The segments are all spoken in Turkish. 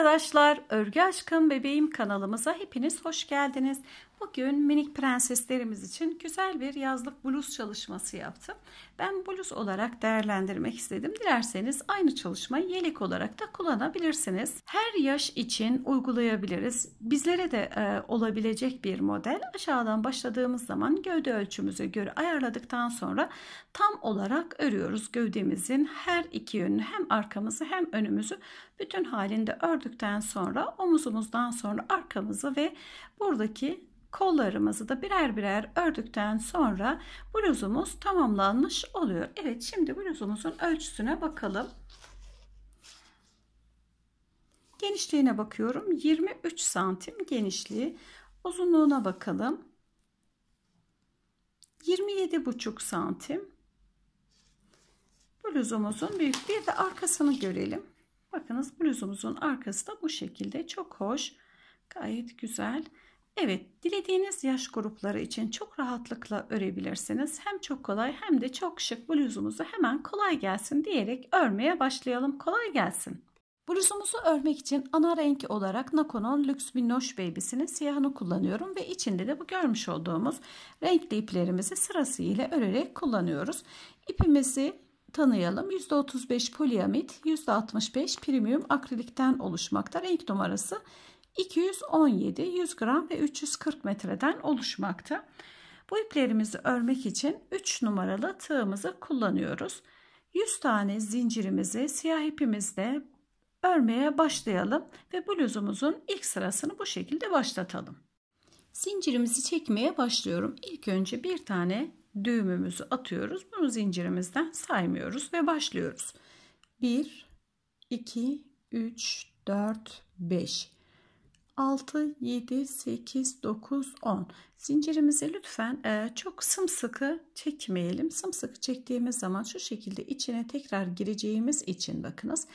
arkadaşlar, Örgü Aşkım Bebeğim kanalımıza hepiniz hoş geldiniz. Bugün minik prenseslerimiz için güzel bir yazlık bluz çalışması yaptım ben bluz olarak değerlendirmek istedim. Dilerseniz aynı çalışmayı yelek olarak da kullanabilirsiniz. Her yaş için uygulayabiliriz. Bizlere de e, olabilecek bir model. Aşağıdan başladığımız zaman gövde ölçümüze göre ayarladıktan sonra tam olarak örüyoruz. Gövdemizin her iki yönünü hem arkamızı hem önümüzü bütün halinde ördükten sonra omuzumuzdan sonra arkamızı ve buradaki kollarımızı da birer birer ördükten sonra bluzumuz tamamlanmış oluyor. Evet şimdi bluzumuzun ölçüsüne bakalım. Genişliğine bakıyorum. 23 santim genişliği. Uzunluğuna bakalım. 27,5 santim. Bluzumuzun büyük. Bir de arkasını görelim. Bakınız bluzumuzun arkası da bu şekilde. Çok hoş. Gayet güzel. Güzel. Evet, dilediğiniz yaş grupları için çok rahatlıkla örebilirsiniz. Hem çok kolay hem de çok şık bluzumuzu hemen kolay gelsin diyerek örmeye başlayalım. Kolay gelsin. Bluzumuzu örmek için ana renk olarak Nakonon Lux Minnoş Baby'sinin siyahını kullanıyorum ve içinde de bu görmüş olduğumuz renkli iplerimizi sırasıyla örerek kullanıyoruz. İpimizi tanıyalım. %35 poliamit, %65 premium akrilikten oluşmakta. Renk numarası 217, 100 gram ve 340 metreden oluşmakta. Bu iplerimizi örmek için 3 numaralı tığımızı kullanıyoruz. 100 tane zincirimizi siyah ipimizle örmeye başlayalım ve bluzumuzun ilk sırasını bu şekilde başlatalım. Zincirimizi çekmeye başlıyorum. İlk önce bir tane düğümümüzü atıyoruz. Bunu zincirimizden saymıyoruz ve başlıyoruz. 1 2 3 4 5 6, 7, 8, 9, 10. Zincirimizi lütfen e, çok sımsıkı çekmeyelim. Sımsıkı çektiğimiz zaman şu şekilde içine tekrar gireceğimiz için bakınız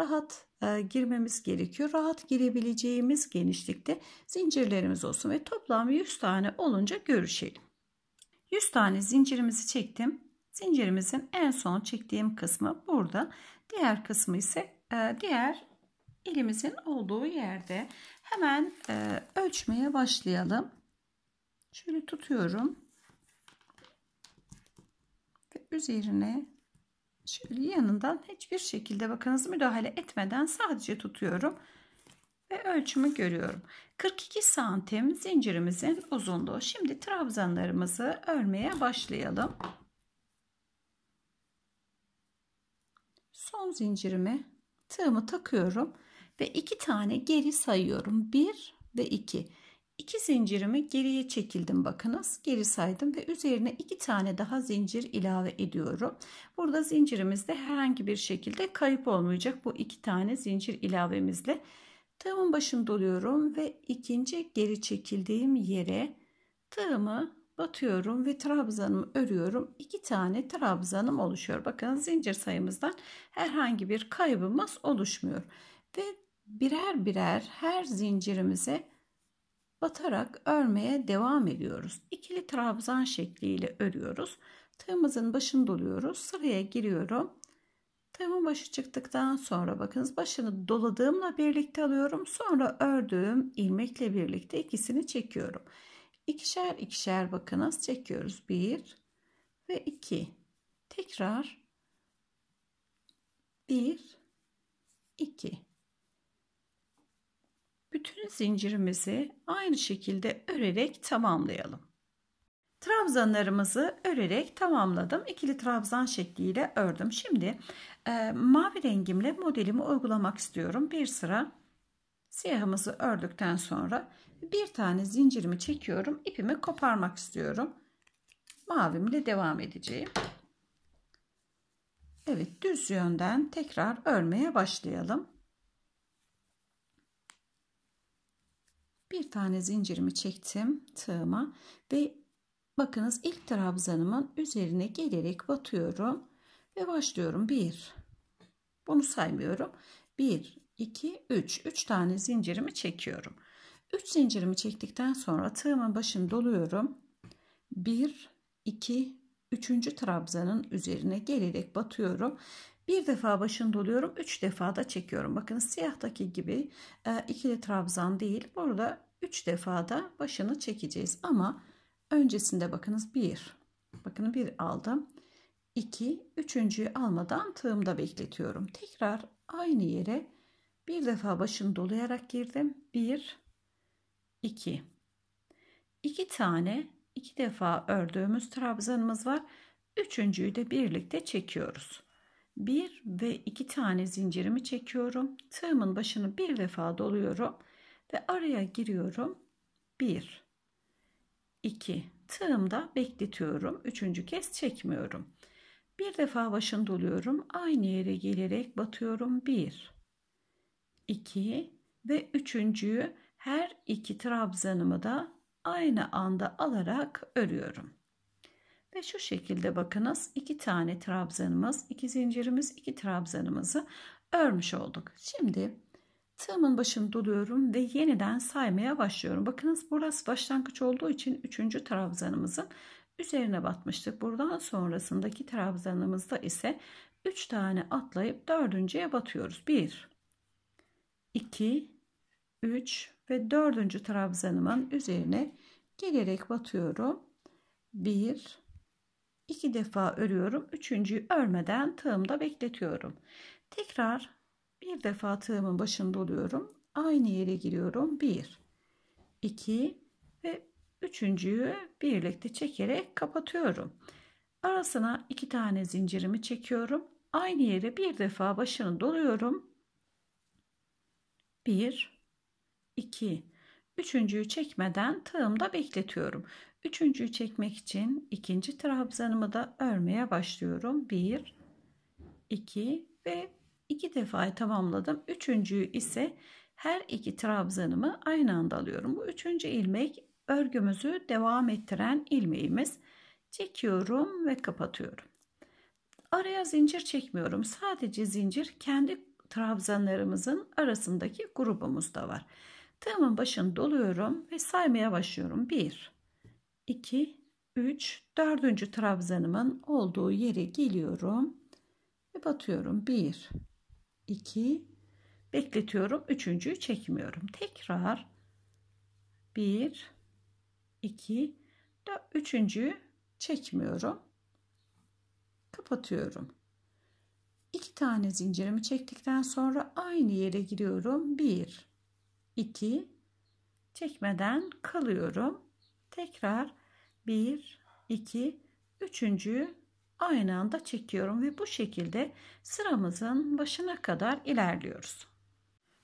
rahat e, girmemiz gerekiyor. Rahat girebileceğimiz genişlikte zincirlerimiz olsun ve toplam 100 tane olunca görüşelim. 100 tane zincirimizi çektim. Zincirimizin en son çektiğim kısmı burada. Diğer kısmı ise e, diğer elimizin olduğu yerde Hemen e, ölçmeye başlayalım. Şöyle tutuyorum. Ve üzerine şöyle yanından hiçbir şekilde bakınız müdahale etmeden sadece tutuyorum. Ve ölçümü görüyorum. 42 santim zincirimizin uzunluğu. Şimdi trabzanlarımızı örmeye başlayalım. Son zincirimi tığımı takıyorum ve iki tane geri sayıyorum. 1 ve 2. 2 zincirimi geriye çekildim bakınız. Geri saydım ve üzerine iki tane daha zincir ilave ediyorum. Burada zincirimizde herhangi bir şekilde kayıp olmayacak bu iki tane zincir ilavemizle. Tığımın başını doluyorum ve ikinci geri çekildiğim yere tığımı batıyorum ve trabzanımı örüyorum. İki tane trabzanım oluşuyor. Bakın zincir sayımızdan herhangi bir kaybımız oluşmuyor. Ve birer birer her zincirimize batarak örmeye devam ediyoruz. İkili trabzan şekliyle örüyoruz. Tığımızın başını doluyoruz. Sıraya giriyorum. Tığımın başı çıktıktan sonra bakınız başını doladığımla birlikte alıyorum. Sonra ördüğüm ilmekle birlikte ikisini çekiyorum. İkişer ikişer bakınız çekiyoruz. Bir ve iki. Tekrar bir iki bütün zincirimizi aynı şekilde örerek tamamlayalım. Trabzanlarımızı örerek tamamladım. İkili trabzan şekliyle ördüm. Şimdi e, mavi rengimle modelimi uygulamak istiyorum. Bir sıra siyahımızı ördükten sonra bir tane zincirimi çekiyorum. İpimi koparmak istiyorum. Mavimle devam edeceğim. Evet düz yönden tekrar örmeye başlayalım. bir tane zincirimi çektim tığıma ve bakınız ilk trabzanımın üzerine gelerek batıyorum ve başlıyorum 1 bunu saymıyorum 1 2 3 3 tane zincirimi çekiyorum 3 zincirimi çektikten sonra tığımın başını doluyorum 1 2 3. trabzanın üzerine gelerek batıyorum bir defa başını doluyorum. Üç defa da çekiyorum. Bakın siyahtaki gibi e, ikili trabzan değil. Burada üç defa da başını çekeceğiz. Ama öncesinde bakınız bir. Bakın bir aldım. 2. Üçüncüyü almadan tığımda bekletiyorum. Tekrar aynı yere bir defa başını dolayarak girdim. bir, 2 İki tane iki defa ördüğümüz trabzanımız var. Üçüncüyü de birlikte çekiyoruz. 1 ve 2 tane zincirimi çekiyorum. Tığımın başını bir defa doluyorum ve araya giriyorum. 1 2 tığımda bekletiyorum. Üçüncü kez çekmiyorum. Bir defa başını doluyorum. Aynı yere gelerek batıyorum. 1 2 ve üçüncüyü her iki trabzanımı da aynı anda alarak örüyorum. Ve şu şekilde bakınız iki tane trabzanımız, iki zincirimiz, iki trabzanımızı örmüş olduk. Şimdi tığımın başını doluyorum ve yeniden saymaya başlıyorum. Bakınız burası başlangıç olduğu için üçüncü trabzanımızın üzerine batmıştık. Buradan sonrasındaki trabzanımızda ise üç tane atlayıp dördüncüye batıyoruz. Bir, iki, üç ve dördüncü trabzanımın üzerine gelerek batıyorum. 1 2 defa örüyorum. Üçüncüyü örmeden tığımda bekletiyorum. Tekrar bir defa tığımın başında oluyorum. Aynı yere giriyorum. 1 2 ve üçüncüyü birlikte çekerek kapatıyorum. Arasına iki tane zincirimi çekiyorum. Aynı yere bir defa başını doluyorum. 1 2 Üçüncüyü çekmeden tığımda bekletiyorum. Üçüncüyü çekmek için ikinci trabzanımı da örmeye başlıyorum. 1, 2 ve 2 defa tamamladım. Üçüncüyü ise her iki trabzanımı aynı anda alıyorum. Bu üçüncü ilmek örgümüzü devam ettiren ilmeğimiz. Çekiyorum ve kapatıyorum. Araya zincir çekmiyorum. Sadece zincir kendi trabzanlarımızın arasındaki grubumuzda var. Tığımın başını doluyorum ve saymaya başlıyorum. 1, 2, 3, 4. trabzanımın olduğu yere geliyorum ve batıyorum. 1, 2, bekletiyorum. Üçüncüyü çekmiyorum. Tekrar 1, 2, 4, üçüncüyü çekmiyorum. Kapatıyorum. 2 tane zincirimi çektikten sonra aynı yere giriyorum. 1, 2 çekmeden kalıyorum. Tekrar 1 2 üçüncüyü aynı anda çekiyorum ve bu şekilde sıramızın başına kadar ilerliyoruz.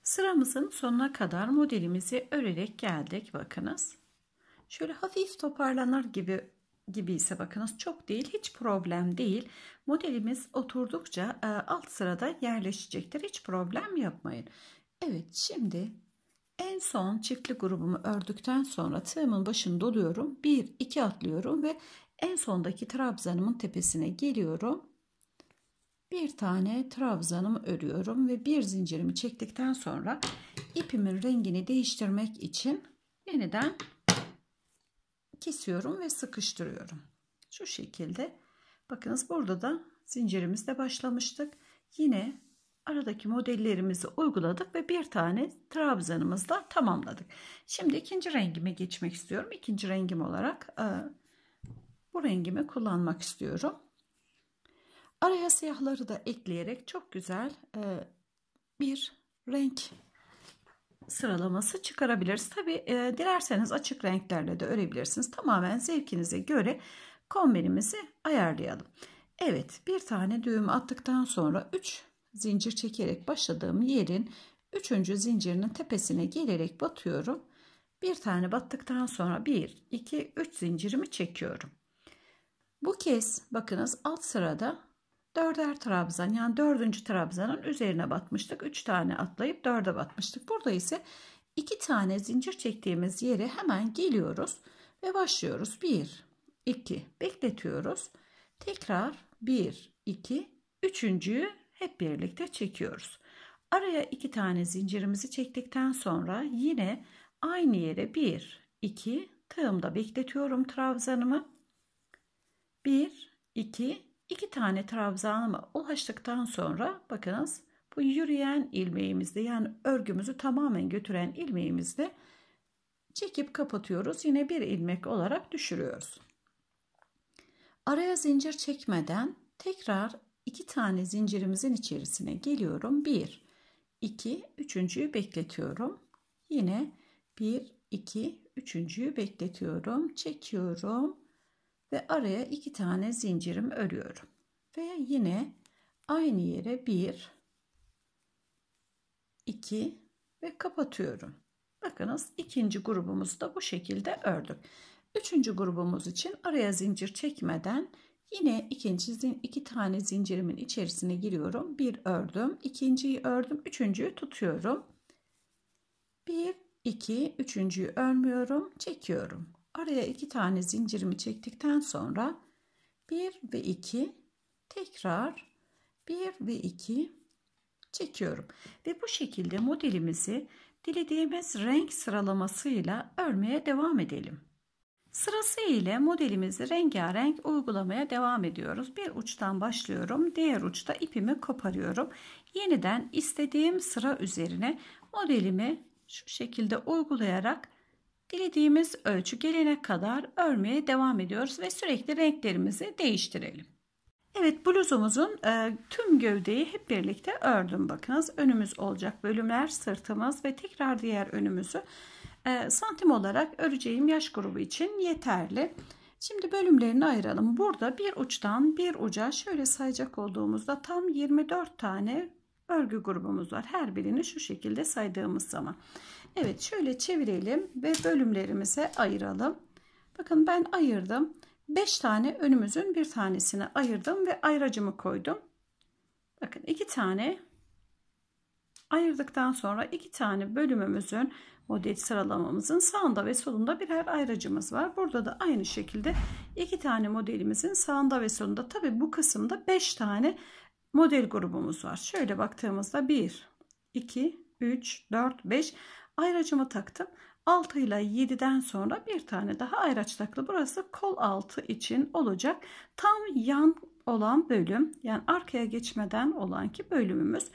Sıramızın sonuna kadar modelimizi örerek geldik bakınız. Şöyle hafif toparlanır gibi gibi ise bakınız çok değil hiç problem değil. Modelimiz oturdukça e, alt sırada yerleşecektir. Hiç problem yapmayın. Evet şimdi en son çiftli grubumu ördükten sonra tığımın başını doluyorum. 1 2 atlıyorum ve en sondaki trabzanımın tepesine geliyorum. Bir tane trabzanımı örüyorum ve bir zincirimi çektikten sonra ipimin rengini değiştirmek için yeniden kesiyorum ve sıkıştırıyorum. Şu şekilde. Bakınız burada da zincirimizde başlamıştık. Yine aradaki modellerimizi uyguladık ve bir tane trabzanımızla tamamladık. Şimdi ikinci rengime geçmek istiyorum. İkinci rengim olarak e, bu rengimi kullanmak istiyorum. Araya siyahları da ekleyerek çok güzel e, bir renk sıralaması çıkarabiliriz. Tabi e, dilerseniz açık renklerle de örebilirsiniz. Tamamen zevkinize göre kombinimizi ayarlayalım. Evet bir tane düğüm attıktan sonra 3 zincir çekerek başladığım yerin üçüncü zincirinin tepesine gelerek batıyorum. Bir tane battıktan sonra 1, 2, 3 zincirimi çekiyorum. Bu kez bakınız alt sırada dörder trabzan yani dördüncü trabzanın üzerine batmıştık. 3 tane atlayıp dörde batmıştık. Burada ise 2 tane zincir çektiğimiz yere hemen geliyoruz ve başlıyoruz. 1, 2 bekletiyoruz. Tekrar 1, 2, üçüncüyü hep birlikte çekiyoruz. Araya iki tane zincirimizi çektikten sonra yine aynı yere 1, 2 tığımda bekletiyorum trabzanımı. 1, 2, 2 tane trabzanımı ulaştıktan sonra bakınız bu yürüyen ilmeğimizde yani örgümüzü tamamen götüren ilmeğimizde çekip kapatıyoruz. Yine bir ilmek olarak düşürüyoruz. Araya zincir çekmeden tekrar iki tane zincirimizin içerisine geliyorum. 1, 2, üçüncüyü bekletiyorum. Yine 1, 2, üçüncüyü bekletiyorum. Çekiyorum ve araya iki tane zincirim örüyorum. Ve yine aynı yere 1, 2 ve kapatıyorum. Bakınız ikinci grubumuzu da bu şekilde ördük. Üçüncü grubumuz için araya zincir çekmeden Yine ikinci iki tane zincirimin içerisine giriyorum. Bir ördüm. ikinciyi ördüm. Üçüncüyü tutuyorum. Bir, iki, üçüncüyü örmüyorum. Çekiyorum. Araya iki tane zincirimi çektikten sonra bir ve iki tekrar bir ve iki çekiyorum. Ve bu şekilde modelimizi dilediğimiz renk sıralamasıyla örmeye devam edelim. Sırası ile modelimizi rengarenk uygulamaya devam ediyoruz. Bir uçtan başlıyorum. Diğer uçta ipimi koparıyorum. Yeniden istediğim sıra üzerine modelimi şu şekilde uygulayarak dilediğimiz ölçü gelene kadar örmeye devam ediyoruz ve sürekli renklerimizi değiştirelim. Evet bluzumuzun e, tüm gövdeyi hep birlikte ördüm. Bakınız önümüz olacak bölümler, sırtımız ve tekrar diğer önümüzü e, santim olarak öreceğim yaş grubu için yeterli. Şimdi bölümlerini ayıralım. Burada bir uçtan bir uca şöyle sayacak olduğumuzda tam 24 tane örgü grubumuz var. Her birini şu şekilde saydığımız zaman. Evet şöyle çevirelim ve bölümlerimize ayıralım. Bakın ben ayırdım. 5 tane önümüzün bir tanesini ayırdım ve ayracımı koydum. Bakın iki tane ayırdıktan sonra iki tane bölümümüzün model sıralamamızın sağında ve solunda birer ayracımız var. Burada da aynı şekilde iki tane modelimizin sağında ve solunda. Tabi bu kısımda 5 tane model grubumuz var. Şöyle baktığımızda 1, 2, 3, 4, 5 ayracımı taktım. 6 ile 7'den sonra bir tane daha ayraç taklı. Burası kol altı için olacak. Tam yan olan bölüm yani arkaya geçmeden olan ki bölümümüz.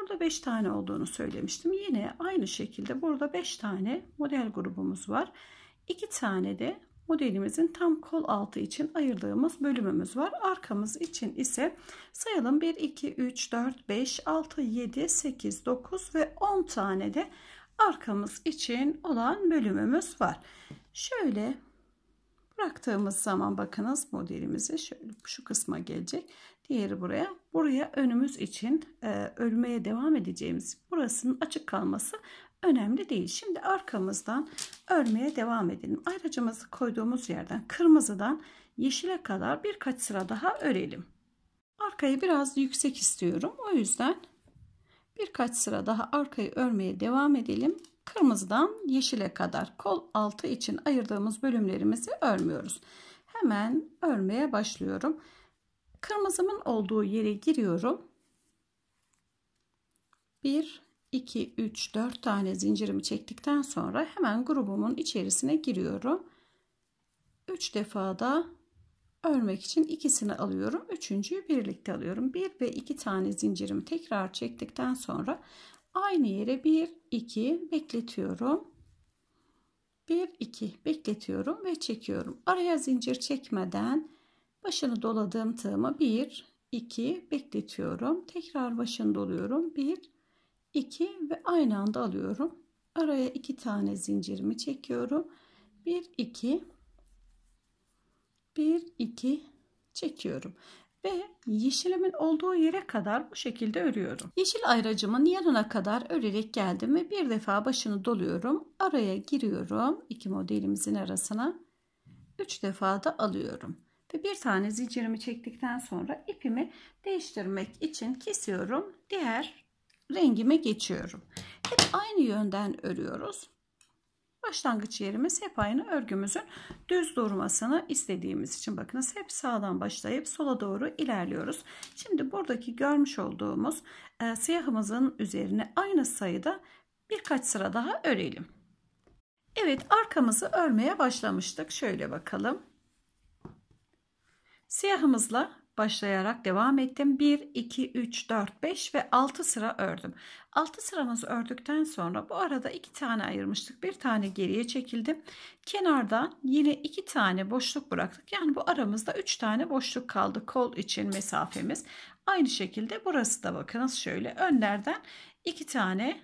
Burada 5 tane olduğunu söylemiştim. Yine aynı şekilde burada 5 tane model grubumuz var. 2 tane de modelimizin tam kol altı için ayırdığımız bölümümüz var. Arkamız için ise sayalım 1, 2, 3, 4, 5, 6, 7, 8, 9 ve 10 tane de arkamız için olan bölümümüz var. Şöyle bıraktığımız zaman bakınız modelimize şöyle şu kısma gelecek. Diğeri buraya. Buraya önümüz için e, örmeye devam edeceğimiz burasının açık kalması önemli değil. Şimdi arkamızdan örmeye devam edelim. Ayracımızı koyduğumuz yerden kırmızıdan yeşile kadar birkaç sıra daha örelim. Arkayı biraz yüksek istiyorum. O yüzden birkaç sıra daha arkayı örmeye devam edelim. Kırmızıdan yeşile kadar kol altı için ayırdığımız bölümlerimizi örmüyoruz. Hemen örmeye başlıyorum. Kırmızımın olduğu yere giriyorum. 1 2 3 4 tane zincirimi çektikten sonra hemen grubumun içerisine giriyorum. 3 defa da örmek için ikisini alıyorum. Üçüncüyü birlikte alıyorum. 1 bir ve 2 tane zincirimi tekrar çektikten sonra aynı yere 1 2 bekletiyorum. 1 2 bekletiyorum ve çekiyorum. Araya zincir çekmeden Başını doladığım tığımı 1, 2 bekletiyorum. Tekrar başını doluyorum. 1, 2 ve aynı anda alıyorum. Araya 2 tane zincirimi çekiyorum. 1, 2 1, 2 çekiyorum. Ve yeşilimin olduğu yere kadar bu şekilde örüyorum. Yeşil ayracımın yanına kadar örerek geldim ve bir defa başını doluyorum. Araya giriyorum. iki modelimizin arasına. 3 defa da alıyorum. Ve bir tane zincirimi çektikten sonra ipimi değiştirmek için kesiyorum. Diğer rengime geçiyorum. Hep aynı yönden örüyoruz. Başlangıç yerimiz hep aynı örgümüzün düz durmasını istediğimiz için bakınız hep sağdan başlayıp sola doğru ilerliyoruz. Şimdi buradaki görmüş olduğumuz e, siyahımızın üzerine aynı sayıda birkaç sıra daha örelim. Evet arkamızı örmeye başlamıştık. Şöyle bakalım. Siyahımızla başlayarak devam ettim. 1, 2, 3, 4, 5 ve 6 sıra ördüm. 6 sıramızı ördükten sonra bu arada 2 tane ayırmıştık. Bir tane geriye çekildim. Kenardan yine 2 tane boşluk bıraktık. Yani bu aramızda 3 tane boşluk kaldı kol için mesafemiz. Aynı şekilde burası da bakınız şöyle önlerden 2 tane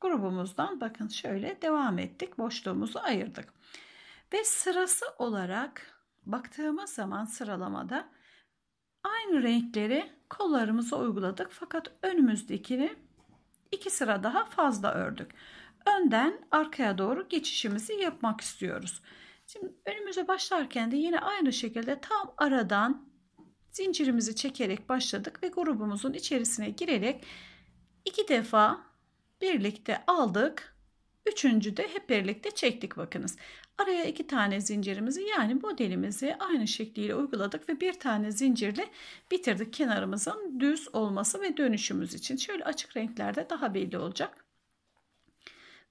grubumuzdan bakın şöyle devam ettik. Boşluğumuzu ayırdık. Ve sırası olarak Baktığımız zaman sıralamada aynı renkleri kollarımıza uyguladık fakat önümüzdekini iki sıra daha fazla ördük. Önden arkaya doğru geçişimizi yapmak istiyoruz. Şimdi önümüze başlarken de yine aynı şekilde tam aradan zincirimizi çekerek başladık ve grubumuzun içerisine girerek iki defa birlikte aldık Üçüncü de hep birlikte çektik bakınız. Araya iki tane zincirimizi yani modelimizi aynı şekliyle uyguladık ve bir tane zincirle bitirdik kenarımızın düz olması ve dönüşümüz için. Şöyle açık renklerde daha belli olacak.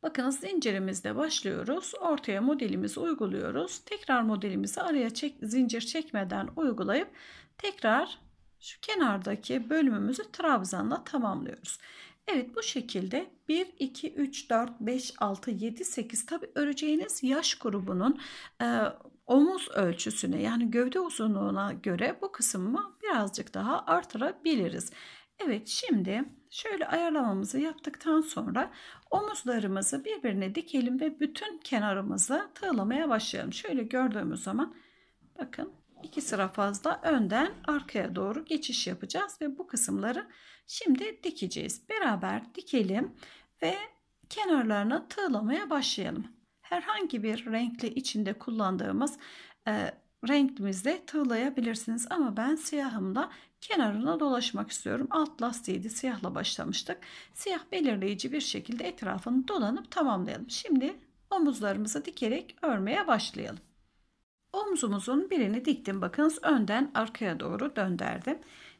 Bakınız zincirimizde başlıyoruz. Ortaya modelimizi uyguluyoruz. Tekrar modelimizi araya çek, zincir çekmeden uygulayıp tekrar şu kenardaki bölümümüzü trabzanla tamamlıyoruz. Evet bu şekilde 1, 2, 3, 4, 5, 6, 7, 8 tabi öreceğiniz yaş grubunun e, omuz ölçüsüne yani gövde uzunluğuna göre bu kısmı birazcık daha artırabiliriz. Evet şimdi şöyle ayarlamamızı yaptıktan sonra omuzlarımızı birbirine dikelim ve bütün kenarımızı tığlamaya başlayalım. Şöyle gördüğümüz zaman bakın iki sıra fazla önden arkaya doğru geçiş yapacağız ve bu kısımları Şimdi dikeceğiz. Beraber dikelim ve kenarlarına tığlamaya başlayalım. Herhangi bir renkli içinde kullandığımız e, renkimizde tığlayabilirsiniz. Ama ben siyahımla kenarına dolaşmak istiyorum. Alt lastiğiydi siyahla başlamıştık. Siyah belirleyici bir şekilde etrafını dolanıp tamamlayalım. Şimdi omuzlarımızı dikerek örmeye başlayalım. Omzumuzun birini diktim. Bakınız önden arkaya doğru dönderdim.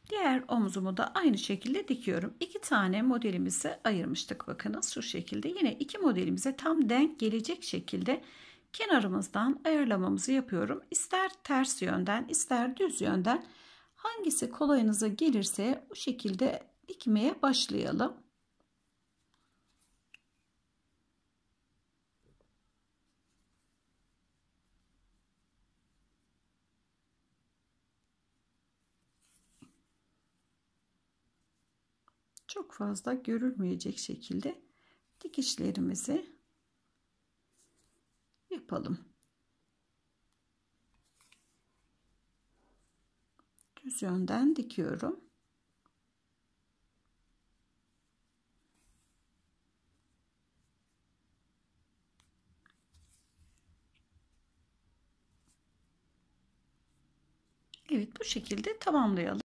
Diğer omzumu da aynı şekilde dikiyorum. İki tane modelimizi ayırmıştık. Bakınız şu şekilde. Yine iki modelimize tam denk gelecek şekilde kenarımızdan ayarlamamızı yapıyorum. İster ters yönden ister düz yönden hangisi kolayınıza gelirse o şekilde dikmeye başlayalım. çok fazla görülmeyecek şekilde dikişlerimizi yapalım. Düz yönden dikiyorum. Evet bu şekilde tamamlayalım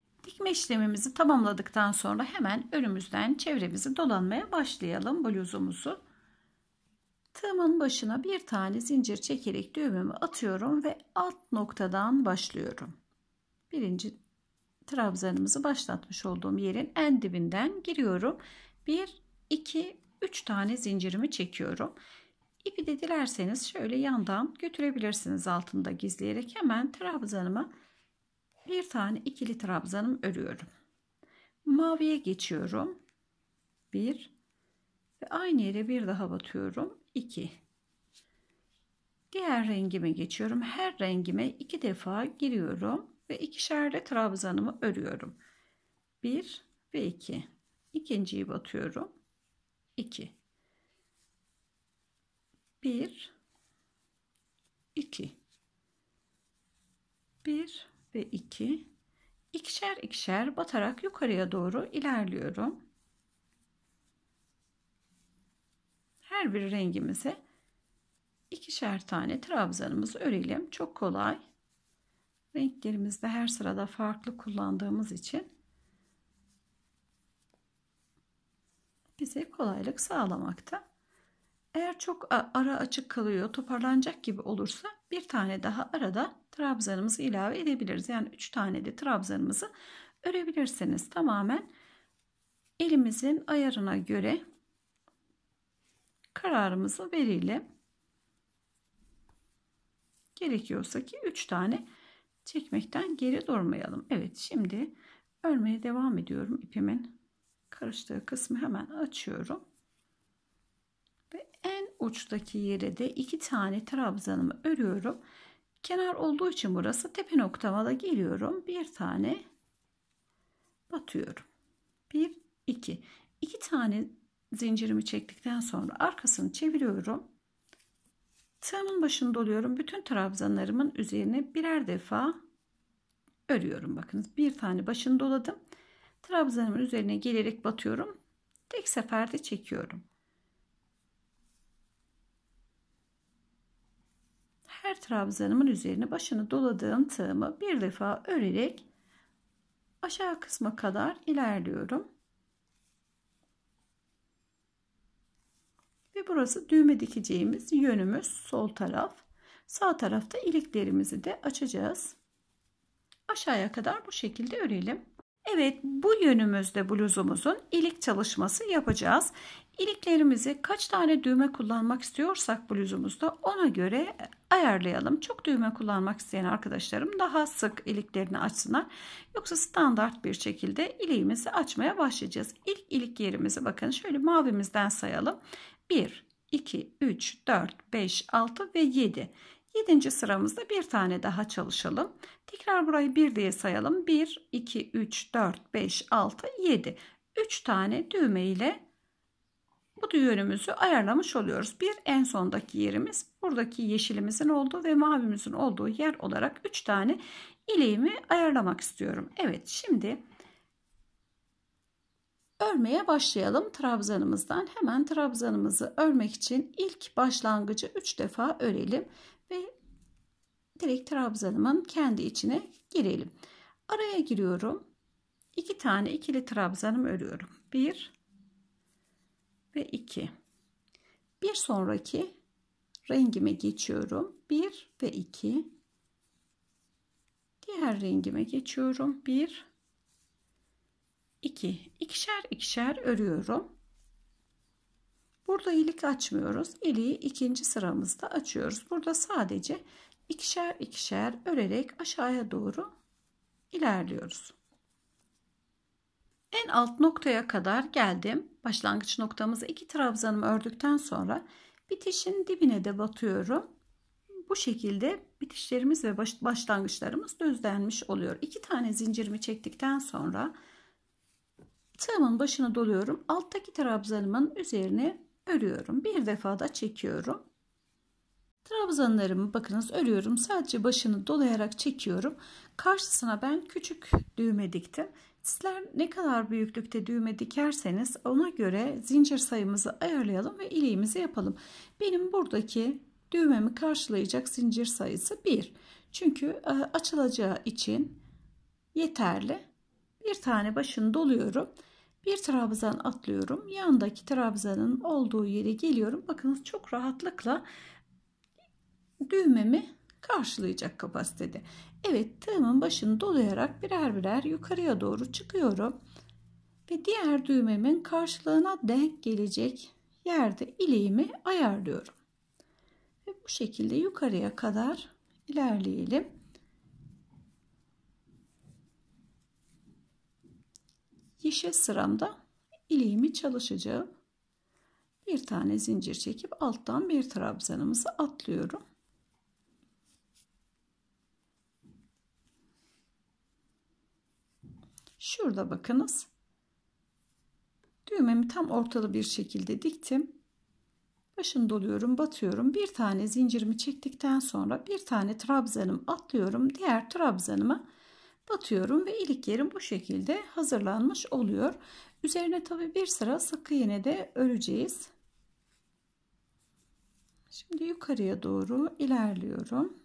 dikme işlemimizi tamamladıktan sonra hemen önümüzden çevremizi dolanmaya başlayalım bluzumuzu. Tığımın başına bir tane zincir çekerek düğümümü atıyorum ve alt noktadan başlıyorum. Birinci trabzanımızı başlatmış olduğum yerin en dibinden giriyorum. 1, 2, 3 tane zincirimi çekiyorum. İpi de dilerseniz şöyle yandan götürebilirsiniz altında gizleyerek hemen trabzanımı bir tane ikili trabzanım örüyorum. Maviye geçiyorum. 1 ve aynı yere bir daha batıyorum. 2 Diğer rengime geçiyorum. Her rengime iki defa giriyorum ve ikişer de trabzanımı örüyorum. 1 ve 2. İki. İkinciyi batıyorum. 2 iki. 1 2 1 ve 2 ikişer ikişer batarak yukarıya doğru ilerliyorum. Her bir rengimize ikişer tane trabzanımızı örelim. Çok kolay. Renklerimizde her sırada farklı kullandığımız için bize kolaylık sağlamakta. Eğer çok ara açık kalıyor, toparlanacak gibi olursa bir tane daha arada trabzanımızı ilave edebiliriz. Yani 3 tane de trabzanımızı örebilirsiniz. Tamamen elimizin ayarına göre kararımızı verelim. Gerekiyorsa ki 3 tane çekmekten geri durmayalım. Evet şimdi örmeye devam ediyorum. İpimin karıştığı kısmı hemen açıyorum en uçtaki yere de iki tane trabzanımı örüyorum. Kenar olduğu için burası tepe noktama da geliyorum. Bir tane batıyorum. Bir, iki. İki tane zincirimi çektikten sonra arkasını çeviriyorum. Tığımın başını doluyorum. Bütün trabzanlarımın üzerine birer defa örüyorum. Bakınız bir tane başını doladım. Trabzanımın üzerine gelerek batıyorum. Tek seferde çekiyorum. her trabzanımın üzerine başını doladığım tığımı bir defa örerek aşağı kısma kadar ilerliyorum. Ve burası düğme dikeceğimiz yönümüz sol taraf. Sağ tarafta iliklerimizi de açacağız. Aşağıya kadar bu şekilde örelim. Evet bu yönümüzde bluzumuzun ilik çalışması yapacağız. İliklerimizi kaç tane düğme kullanmak istiyorsak bluzumuzda ona göre ayarlayalım. Çok düğme kullanmak isteyen arkadaşlarım daha sık iliklerini açsınlar. Yoksa standart bir şekilde iliğimizi açmaya başlayacağız. İlk ilik yerimizi bakın şöyle mavimizden sayalım. 1, 2, 3, 4, 5, 6 ve 7. 7. sıramızda bir tane daha çalışalım. Tekrar burayı 1 diye sayalım. 1, 2, 3, 4, 5, 6, 7. 3 tane düğme ile bu düğümümüzü ayarlamış oluyoruz. Bir en sondaki yerimiz buradaki yeşilimizin olduğu ve mavimizin olduğu yer olarak 3 tane ileğimi ayarlamak istiyorum. Evet şimdi örmeye başlayalım trabzanımızdan. Hemen trabzanımızı örmek için ilk başlangıcı 3 defa örelim ve direkt trabzanımın kendi içine girelim. Araya giriyorum. İki tane ikili trabzanım örüyorum. Bir ve iki. Bir sonraki rengime geçiyorum. Bir ve iki. Diğer rengime geçiyorum. Bir, iki. İkişer ikişer örüyorum. Burada ilik açmıyoruz. İliği ikinci sıramızda açıyoruz. Burada sadece ikişer ikişer örerek aşağıya doğru ilerliyoruz. En alt noktaya kadar geldim. Başlangıç noktamızı iki trabzanımı ördükten sonra bitişin dibine de batıyorum. Bu şekilde bitişlerimiz ve başlangıçlarımız düzlenmiş oluyor. İki tane zincirimi çektikten sonra tığımın başına doluyorum. Alttaki trabzanımın üzerine örüyorum. Bir defa da çekiyorum. Trabzanlarımı bakınız örüyorum. Sadece başını dolayarak çekiyorum. Karşısına ben küçük düğme diktim. Sizler ne kadar büyüklükte düğme dikerseniz ona göre zincir sayımızı ayarlayalım ve iliğimizi yapalım. Benim buradaki düğmemi karşılayacak zincir sayısı 1. Çünkü e, açılacağı için yeterli. Bir tane başını doluyorum. Bir trabzan atlıyorum. Yandaki trabzanın olduğu yere geliyorum. Bakınız çok rahatlıkla düğmemi karşılayacak kapasitede. Evet tığımın başını dolayarak birer birer yukarıya doğru çıkıyorum. Ve diğer düğmemin karşılığına denk gelecek yerde ileğimi ayarlıyorum. Ve bu şekilde yukarıya kadar ilerleyelim. yeşil sıramda iliğimi çalışacağım. Bir tane zincir çekip alttan bir trabzanımızı atlıyorum. Şurada bakınız. Düğmemi tam ortalı bir şekilde diktim. Başını doluyorum, batıyorum. Bir tane zincirimi çektikten sonra bir tane trabzanımı atlıyorum. Diğer trabzanımı batıyorum ve ilik yerim bu şekilde hazırlanmış oluyor. Üzerine tabi bir sıra sık iğne de öreceğiz. Şimdi yukarıya doğru ilerliyorum.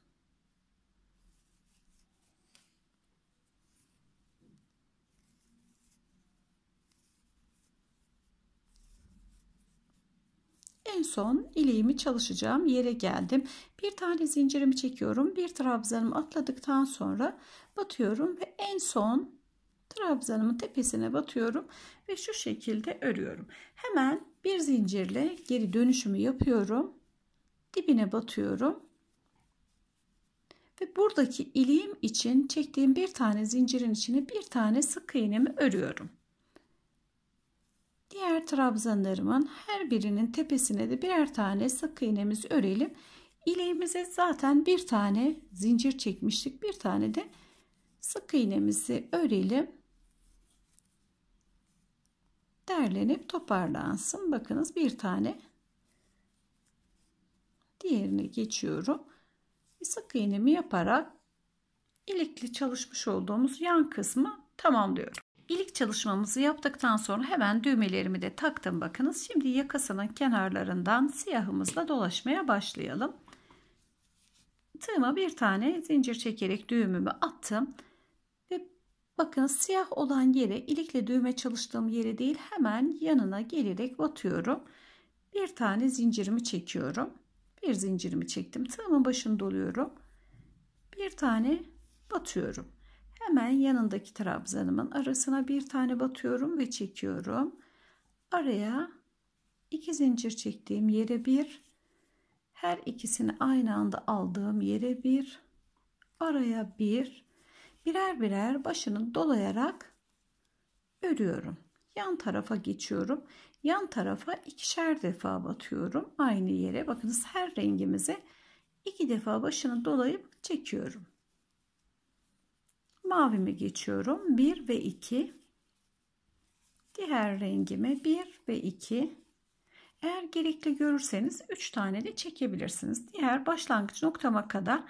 son ileğimi çalışacağım yere geldim. Bir tane zincirimi çekiyorum. Bir trabzanımı atladıktan sonra batıyorum ve en son trabzanımın tepesine batıyorum ve şu şekilde örüyorum. Hemen bir zincirle geri dönüşümü yapıyorum. Dibine batıyorum. Ve buradaki iliğim için çektiğim bir tane zincirin içine bir tane sık iğnemi örüyorum. Diğer trabzanlarımın her birinin tepesine de birer tane sık iğnemizi örelim. İleğimize zaten bir tane zincir çekmiştik. Bir tane de sık iğnemizi örelim. Derlenip toparlansın. Bakınız bir tane diğerine geçiyorum. Sık iğnemi yaparak ilikli çalışmış olduğumuz yan kısmı tamamlıyorum ilik çalışmamızı yaptıktan sonra hemen düğmelerimi de taktım bakınız. Şimdi yakasının kenarlarından siyahımızla dolaşmaya başlayalım. Tığıma bir tane zincir çekerek düğümümü attım. Ve bakın siyah olan yere ilikle düğme çalıştığım yere değil hemen yanına gelerek batıyorum. Bir tane zincirimi çekiyorum. Bir zincirimi çektim. Tığımın başını doluyorum. Bir tane batıyorum. Hemen yanındaki trabzanımın arasına bir tane batıyorum ve çekiyorum. Araya iki zincir çektiğim yere bir, her ikisini aynı anda aldığım yere bir, araya bir, birer birer başını dolayarak örüyorum. Yan tarafa geçiyorum. Yan tarafa ikişer defa batıyorum. Aynı yere bakınız her rengimize iki defa başını dolayıp çekiyorum. Mavimi geçiyorum. 1 ve 2. Diğer rengime 1 ve 2. Eğer gerekli görürseniz 3 tane de çekebilirsiniz. Diğer başlangıç noktama kadar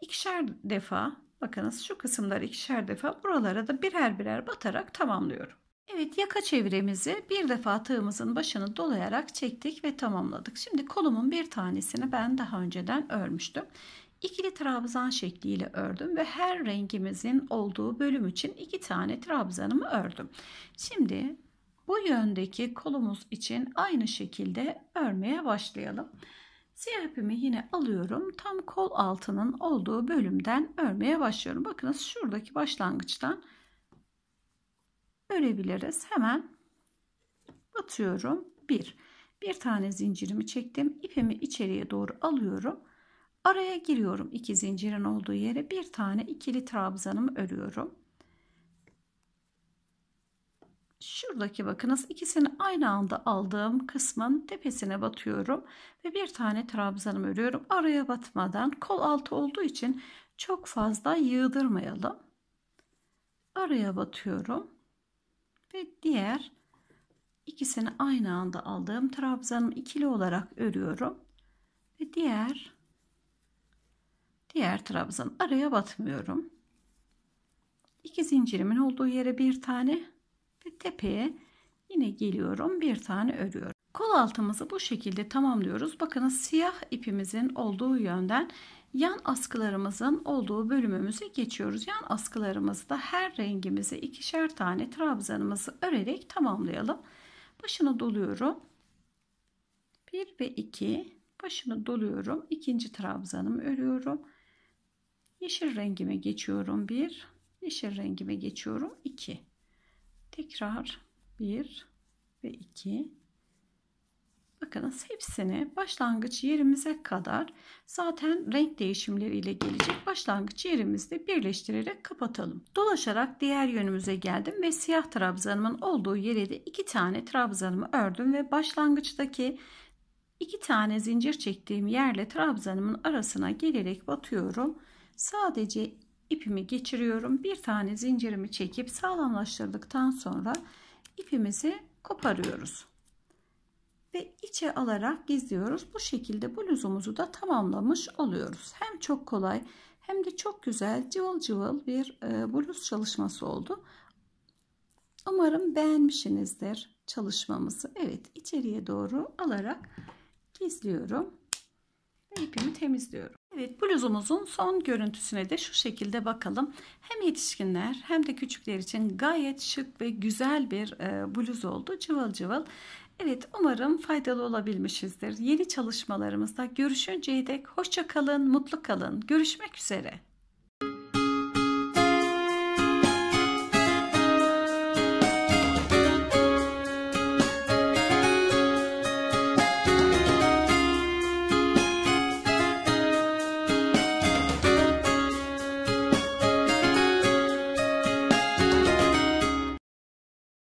ikişer defa bakınız şu kısımları ikişer defa buralara da birer birer batarak tamamlıyorum. Evet yaka çevremizi bir defa tığımızın başını dolayarak çektik ve tamamladık. Şimdi kolumun bir tanesini ben daha önceden örmüştüm ikili trabzan şekliyle ördüm ve her rengimizin olduğu bölüm için iki tane trabzanımı ördüm. Şimdi bu yöndeki kolumuz için aynı şekilde örmeye başlayalım. Siyah ipimi yine alıyorum. Tam kol altının olduğu bölümden örmeye başlıyorum. Bakınız şuradaki başlangıçtan örebiliriz. Hemen batıyorum. Bir. bir tane zincirimi çektim. İpimi içeriye doğru alıyorum Araya giriyorum iki zincirin olduğu yere bir tane ikili trabzanımı örüyorum. Şuradaki bakınız ikisini aynı anda aldığım kısmın tepesine batıyorum ve bir tane trabzanımı örüyorum. Araya batmadan kol altı olduğu için çok fazla yığdırmayalım. Araya batıyorum ve diğer ikisini aynı anda aldığım trabzanımı ikili olarak örüyorum ve diğer diğer trabzan araya batmıyorum. İki zincirimin olduğu yere bir tane ve tepeye yine geliyorum bir tane örüyorum. Kol altımızı bu şekilde tamamlıyoruz. Bakınız siyah ipimizin olduğu yönden yan askılarımızın olduğu bölümümüze geçiyoruz. Yan askılarımızda her rengimizi ikişer tane trabzanımızı örerek tamamlayalım. Başını doluyorum. 1 ve 2 başını doluyorum. ikinci trabzanımı örüyorum. Yeşil rengime geçiyorum. 1. Yeşil rengime geçiyorum. 2. Tekrar 1 ve 2. Bakınız hepsini başlangıç yerimize kadar zaten renk değişimleriyle gelecek başlangıç yerimizde birleştirerek kapatalım. Dolaşarak diğer yönümüze geldim ve siyah trabzanımın olduğu yere de iki tane trabzanımı ördüm ve başlangıçtaki iki tane zincir çektiğim yerle trabzanımın arasına gelerek batıyorum Sadece ipimi geçiriyorum. Bir tane zincirimi çekip sağlamlaştırdıktan sonra ipimizi koparıyoruz. Ve içe alarak gizliyoruz. Bu şekilde bluzumuzu da tamamlamış oluyoruz. Hem çok kolay hem de çok güzel cıvıl cıvıl bir e, bluz çalışması oldu. Umarım beğenmişsinizdir çalışmamızı. Evet içeriye doğru alarak gizliyorum. Ve ipimi temizliyorum. Evet bluzumuzun son görüntüsüne de şu şekilde bakalım. Hem yetişkinler hem de küçükler için gayet şık ve güzel bir e, bluz oldu. Cıvıl cıvıl. Evet umarım faydalı olabilmişizdir. Yeni çalışmalarımızda görüşünceye dek hoşça kalın, mutlu kalın. Görüşmek üzere.